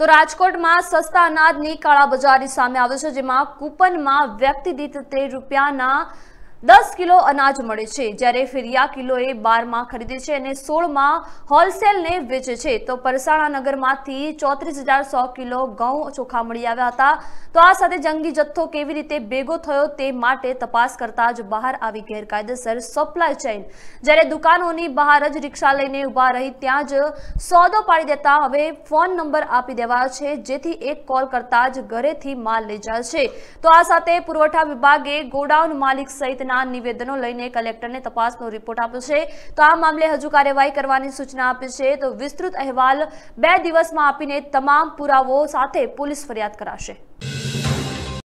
તો રાજકોટમાં સસ્તા અનાજની કાળાબજારી સામે આવ્યો છે જેમાં કૂપનમાં વ્યક્તિ દીઠ તેર રૂપિયાના દસ કિલો અનાજ મળે છે જ્યારે ફિરિયા કિલોએ બારમાં ખરીદે છે અને સોળમાં હોલસેલને વેચે છે તો પરસાણા નગરમાંથી ચોત્રીસ હજાર સો કિલો ઘઉં ચોખા મળી આવ્યા હતા તો આ સાથે જંગી જથ્થો કેવી રીતે ભેગો થયો તે માટે તપાસ કરતા જ બહાર આવી ગેરકાયદેસર સપ્લાય ચેઇન જ્યારે દુકાનોની બહાર જ રિક્ષા લઈને ઊભા રહી ત્યાં જ સોદો પાડી દેતા હવે ફોન નંબર આપી દેવાયો છે જેથી એક કોલ કરતા જ ઘરેથી માલ લઈ જાય છે તો આ સાથે પુરવઠા વિભાગે ગોડાઉન માલિક સહિત સહિતના નિવેદનો લઈને કલેક્ટરને તપાસનો રિપોર્ટ આપ્યો છે તો આ મામલે હજુ કાર્યવાહી કરવાની સૂચના આપી છે તો વિસ્તૃત અહેવાલ બે દિવસમાં આપીને તમામ પુરાવો સાથે પોલીસ ફરિયાદ કરાશે